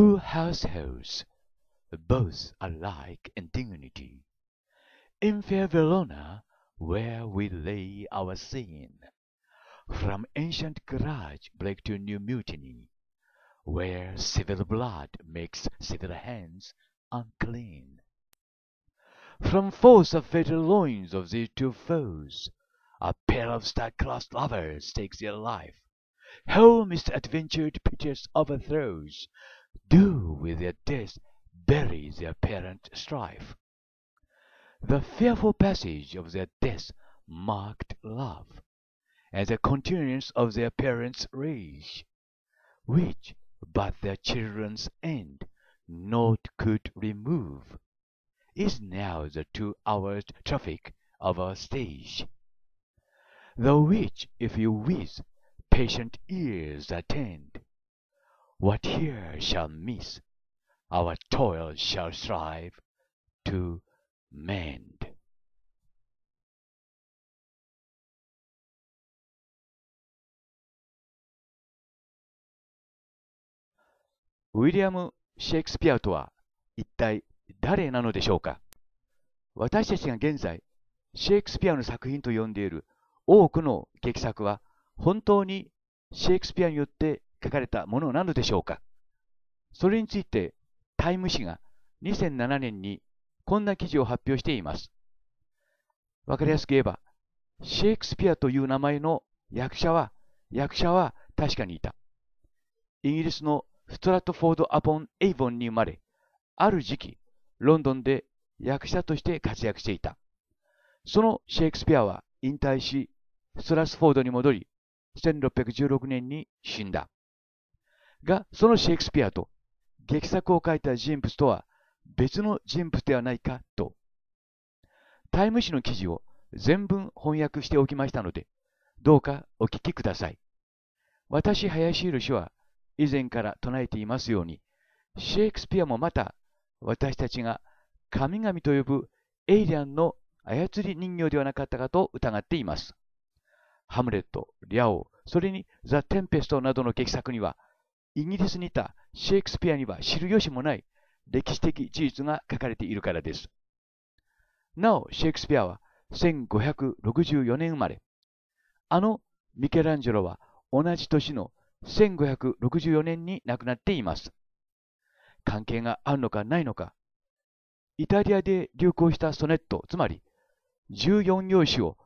Two households, both alike in dignity, in fair Verona, where we lay our scene, from ancient grudge break to new mutiny, where civil blood makes civil hands unclean. From force of fatal loins of these two foes, a pair of star-crossed lovers takes their life. Whole misadventured Peter's overthrows do with their death bury their parent strife. The fearful passage of their death marked love, and the continuance of their parents' rage, which but their children's end naught could remove, is now the two hours' traffic of our stage. The which, if you with patient ears attend, what here shall miss, our toil shall strive to mend. ウィリアム・シェイクスピアとは一体誰なのでしょうか私たちが現在、シェイクスピアの作品と呼んでいる多くの劇作は本当にシェイクスピアによって書かれたものなのでしょうかそれについて、タイム誌が2007年にこんな記事を発表しています。わかりやすく言えば、シェイクスピアという名前の役者は、役者は確かにいた。イギリスのストラットフォード・アポン・エイボンに生まれ、ある時期、ロンドンで役者として活躍していた。そのシェイクスピアは引退し、ストラスフォードに戻り、1616年に死んだ。が、そのシェイクスピアと、劇作を書いた人物とは別の人物ではないかと、タイム誌の記事を全文翻訳しておきましたので、どうかお聞きください。私、林宏は以前から唱えていますように、シェイクスピアもまた私たちが神々と呼ぶエイリアンの操り人形ではなかったかと疑っています。ハムレット、リャオ、それにザ・テンペストなどの劇作には、イギリスにいたシェイクスピアには知る由もない歴史的事実が書かれているからです。なお、シェイクスピアは1564年生まれ、あのミケランジェロは同じ年の1564年に亡くなっています。関係があるのかないのか、イタリアで流行したソネット、つまり14行詞を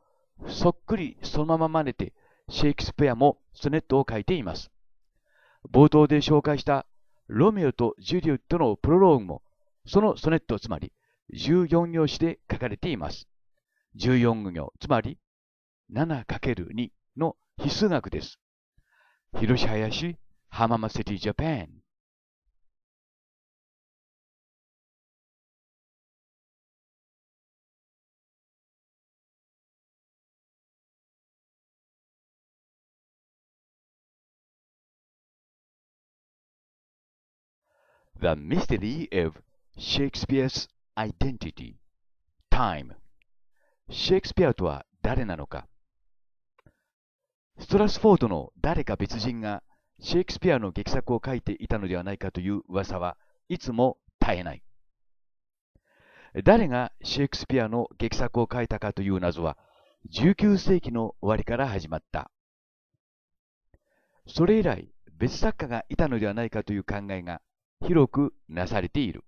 そっくりそのまま真似てシェイクスピアもソネットを書いています。冒頭で紹介したロミオとジュリエットのプロローグも、そのソネットつまり14行詞で書かれています。14行、つまり 7×2 の必数学です。広し林浜松 City Japan The Mystery of Shakespeare's Identity Time シェイクスピアとは誰なのかストラスフォードの誰か別人がシェイクスピアの劇作を書いていたのではないかという噂はいつも絶えない。誰がシェイクスピアの劇作を書いたかという謎は19世紀の終わりから始まった。それ以来別作家がいたのではないかという考えが広くなされている。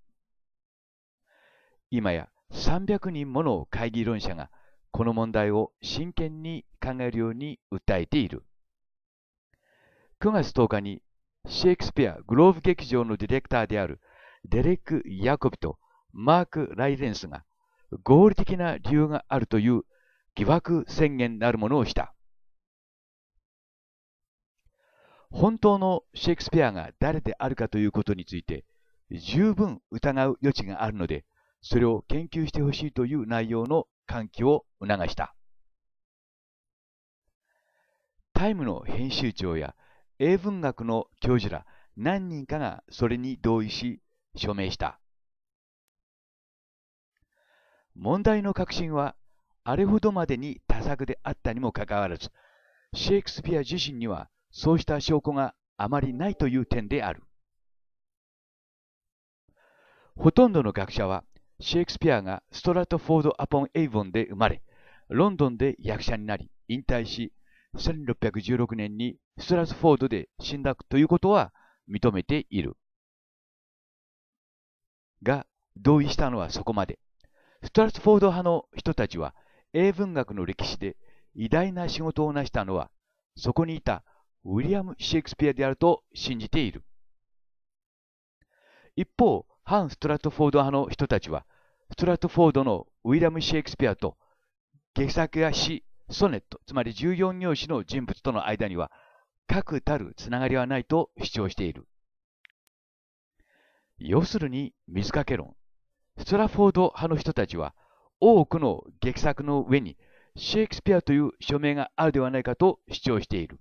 今や300人もの会議論者がこの問題を真剣に考えるように訴えている。9月10日にシェイクスピア・グローブ劇場のディレクターであるデレック・ヤコビとマーク・ライレンスが合理的な理由があるという疑惑宣言なるものをした。本当のシェイクスピアが誰であるかということについて十分疑う余地があるので、それを研究してほしいという内容の喚起を促した。タイムの編集長や英文学の教授ら何人かがそれに同意し署名した。問題の核心はあれほどまでに多作であったにもかかわらず、シェイクスピア自身にはそうした証拠があまりないという点である。ほとんどの学者は、シェイクスピアがストラトフォード・アポン・エイボンで生まれ、ロンドンで役者になり、引退し、1616年にストラトフォードで死んだということは認めている。が、同意したのはそこまで。ストラトフォード派の人たちは、英文学の歴史で偉大な仕事を成したのは、そこにいたウィリアム・シェイクスピアであると信じている。一方、反ストラトフォード派の人たちは、ストラトフォードのウィリアム・シェイクスピアと、劇作や詩、ソネット、つまり14行詞の人物との間には、確たるつながりはないと主張している。要するに、水掛け論。ストラフォード派の人たちは、多くの劇作の上に、シェイクスピアという署名があるではないかと主張している。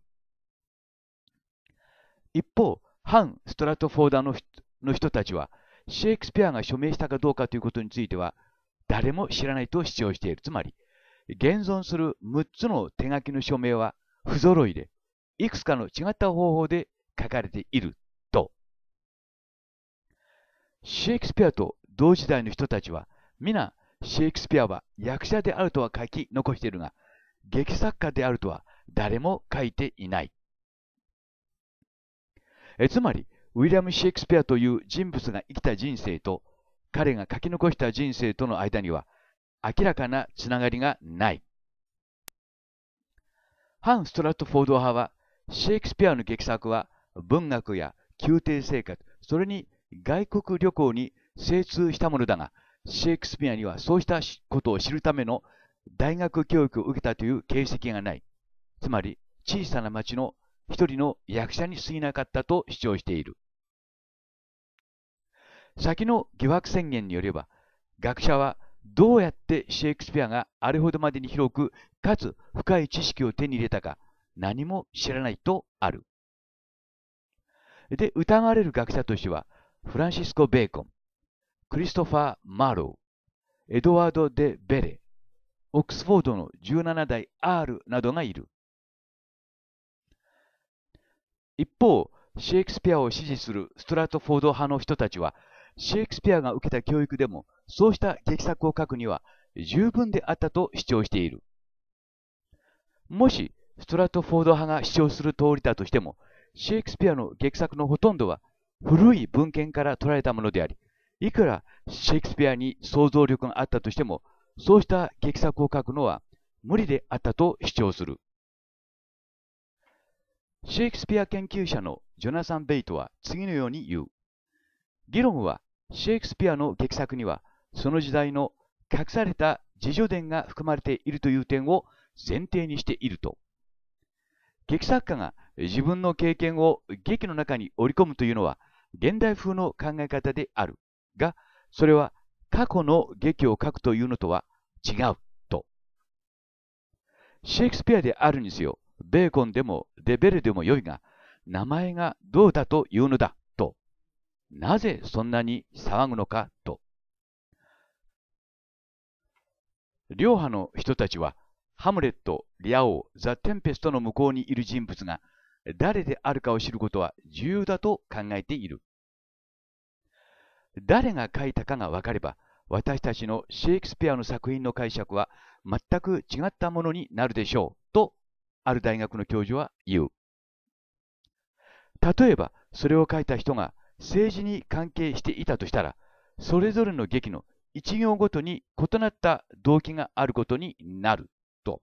一方、反ストラトフォーダのの人たちは、シェイクスピアが署名したかどうかということについては、誰も知らないと主張している。つまり、現存する6つの手書きの署名は不揃いで、いくつかの違った方法で書かれていると。シェイクスピアと同時代の人たちは、皆、シェイクスピアは役者であるとは書き残しているが、劇作家であるとは誰も書いていない。えつまり、ウィリアム・シェイクスピアという人物が生きた人生と、彼が書き残した人生との間には、明らかなつながりがない。反ストラットフォード派は、シェイクスピアの劇作は文学や宮廷生活、それに外国旅行に精通したものだが、シェイクスピアにはそうしたことを知るための大学教育を受けたという形跡がない。つまり、小さな町の一人の役者に過ぎなかったと主張している。先の疑惑宣言によれば、学者はどうやってシェイクスピアがあれほどまでに広く、かつ深い知識を手に入れたか、何も知らないとある。で、疑われる学者としては、フランシスコ・ベーコン、クリストファー・マロー、エドワード・デ・ベレ、オックスフォードの17代 R などがいる。一方、シェイクスピアを支持するストラトフォード派の人たちは、シェイクスピアが受けた教育でも、そうした劇作を書くには十分であったと主張している。もし、ストラトフォード派が主張する通りだとしても、シェイクスピアの劇作のほとんどは古い文献から取られたものであり、いくらシェイクスピアに想像力があったとしても、そうした劇作を書くのは無理であったと主張する。シェイクスピア研究者のジョナサン・ベイトは次のように言う。議論はシェイクスピアの劇作にはその時代の隠された自助伝が含まれているという点を前提にしていると。劇作家が自分の経験を劇の中に織り込むというのは現代風の考え方であるが、それは過去の劇を書くというのとは違うと。シェイクスピアであるにせよ、ベーコンでもデベルでもよいが、名前がどうだというのだ、と。なぜそんなに騒ぐのか、と。両派の人たちは、ハムレット、リア王、ザ・テンペストの向こうにいる人物が、誰であるかを知ることは重要だと考えている。誰が書いたかが分かれば、私たちのシェイクスピアの作品の解釈は全く違ったものになるでしょう。ある大学の教授は言う。例えば、それを書いた人が政治に関係していたとしたら、それぞれの劇の一行ごとに異なった動機があることになると。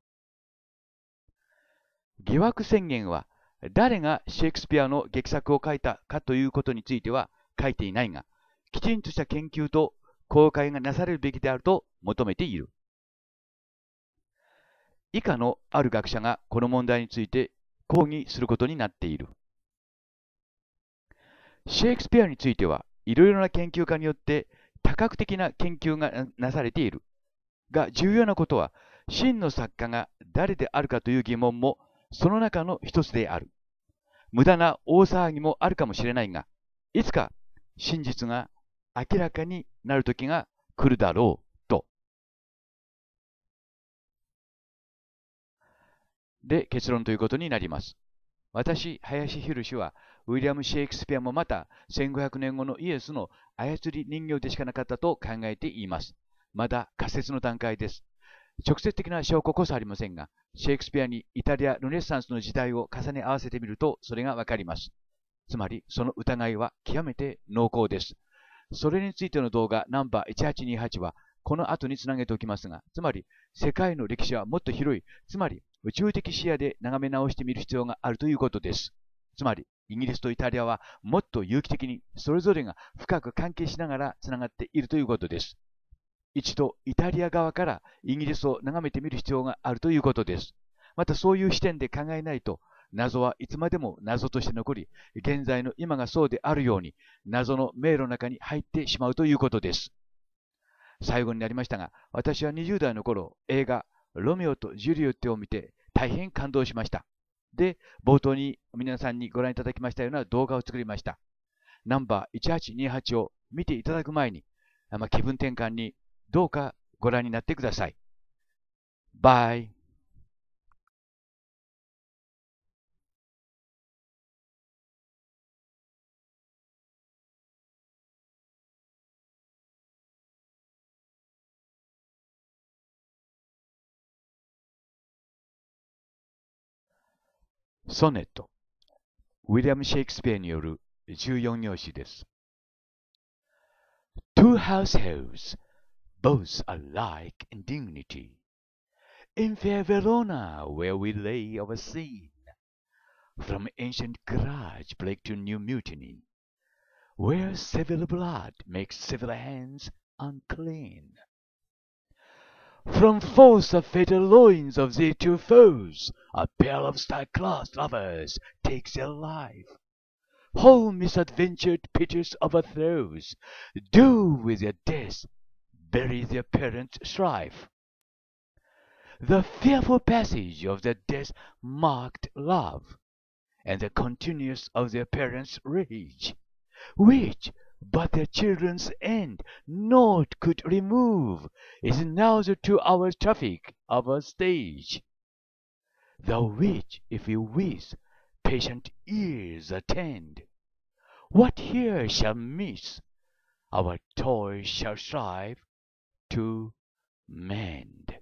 疑惑宣言は、誰がシェイクスピアの劇作を書いたかということについては書いていないが、きちんとした研究と公開がなされるべきであると求めている。以下のある学者がこの問題について抗議することになっている。シェイクスピアについてはいろいろな研究家によって多角的な研究がなされている。が重要なことは真の作家が誰であるかという疑問もその中の一つである。無駄な大騒ぎもあるかもしれないが、いつか真実が明らかになる時が来るだろう。で結論ということになります。私、林博士は、ウィリアム・シェイクスピアもまた、1500年後のイエスの操り人形でしかなかったと考えています。まだ仮説の段階です。直接的な証拠こそありませんが、シェイクスピアにイタリア・ルネッサンスの時代を重ね合わせてみると、それがわかります。つまり、その疑いは極めて濃厚です。それについての動画ナンバー1828は、この後につなげておきますが、つまり、世界の歴史はもっと広い、つまり、宇宙的視野で眺め直してみる必要があるということです。つまり、イギリスとイタリアはもっと有機的にそれぞれが深く関係しながらつながっているということです。一度イタリア側からイギリスを眺めてみる必要があるということです。またそういう視点で考えないと、謎はいつまでも謎として残り、現在の今がそうであるように、謎の迷路の中に入ってしまうということです。最後になりましたが、私は20代の頃、映画、ロミオとジュリエットを見て大変感動しました。で、冒頭に皆さんにご覧いただきましたような動画を作りました。ナンバー1828を見ていただく前に、まあ、気分転換にどうかご覧になってください。バイ。ソネット。ウィリアム・シェイクスピアによる14行詞です。Two households, both alike in dignity. In fair Verona, where we lay scene, from ancient grudge break to new mutiny, where civil blood makes civil hands unclean. From force of fatal loins of these two foes A pair of star crossed lovers takes their life, Whole misadventured Peter's overthrows Do with their death bury their parents' strife. The fearful passage of their death marked love, And the continuance of their parents' rage, Which but their children's end naught could remove is now the two-hour traffic of a stage, the which, if you wish, patient ears attend, what here shall miss, our toys shall strive to mend.